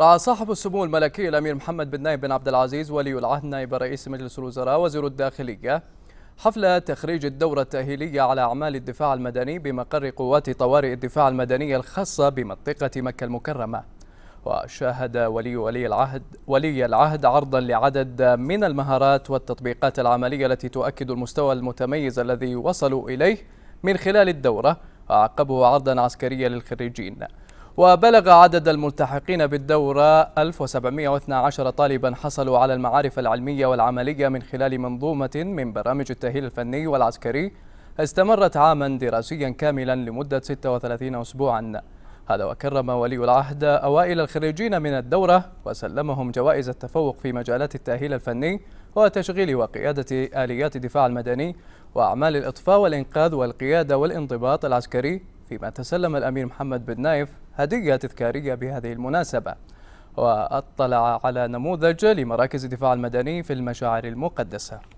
رأى صاحب السمو الملكي الأمير محمد بن نايف بن عبد العزيز ولي العهد نائب رئيس مجلس الوزراء وزير الداخلية حفل تخريج الدورة التأهيلية على أعمال الدفاع المدني بمقر قوات طوارئ الدفاع المدني الخاصة بمنطقة مكة المكرمة وشاهد ولي ولي العهد ولي العهد عرضا لعدد من المهارات والتطبيقات العملية التي تؤكد المستوى المتميز الذي وصلوا إليه من خلال الدورة وعقبه عرضا عسكريا للخريجين وبلغ عدد الملتحقين بالدورة 1712 طالبا حصلوا على المعارف العلمية والعملية من خلال منظومة من برامج التأهيل الفني والعسكري استمرت عاما دراسيا كاملا لمدة 36 أسبوعا هذا وكرم ولي العهد أوائل الخريجين من الدورة وسلمهم جوائز التفوق في مجالات التأهيل الفني وتشغيل وقيادة آليات الدفاع المدني وأعمال الإطفاء والإنقاذ والقيادة والانضباط العسكري فيما تسلم الأمير محمد بن نايف هدية تذكارية بهذه المناسبة وأطلع على نموذج لمراكز الدفاع المدني في المشاعر المقدسة